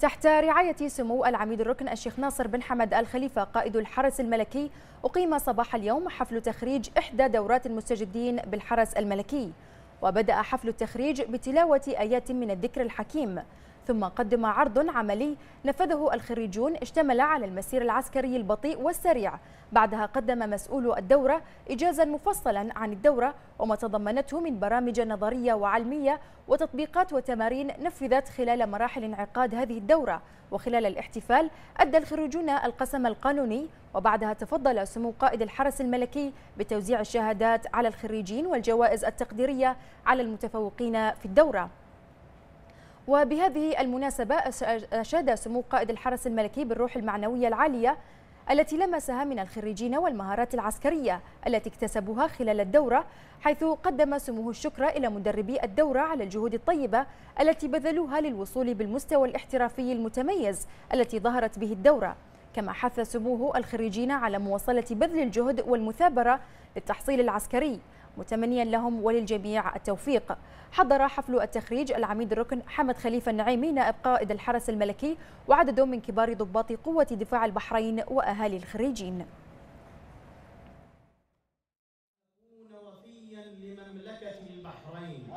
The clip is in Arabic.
تحت رعاية سمو العميد الركن الشيخ ناصر بن حمد الخليفة قائد الحرس الملكي أقيم صباح اليوم حفل تخريج إحدى دورات المستجدين بالحرس الملكي وبدأ حفل التخريج بتلاوة آيات من الذكر الحكيم ثم قدم عرض عملي نفذه الخريجون اشتمل على المسير العسكري البطيء والسريع بعدها قدم مسؤول الدورة إجازا مفصلا عن الدورة وما تضمنته من برامج نظرية وعلمية وتطبيقات وتمارين نفذت خلال مراحل انعقاد هذه الدورة وخلال الاحتفال أدى الخريجون القسم القانوني وبعدها تفضل سمو قائد الحرس الملكي بتوزيع الشهادات على الخريجين والجوائز التقديرية على المتفوقين في الدورة وبهذه المناسبة أشاد سمو قائد الحرس الملكي بالروح المعنوية العالية التي لمسها من الخريجين والمهارات العسكرية التي اكتسبوها خلال الدورة حيث قدم سموه الشكر إلى مدربي الدورة على الجهود الطيبة التي بذلوها للوصول بالمستوى الاحترافي المتميز التي ظهرت به الدورة كما حث سموه الخريجين على مواصلة بذل الجهد والمثابرة للتحصيل العسكري متمنيا لهم وللجميع التوفيق حضر حفل التخريج العميد الركن حمد خليفة النعيمي نائب قائد الحرس الملكي وعدد من كبار ضباط قوة دفاع البحرين وأهالي الخريجين لمملكة البحرين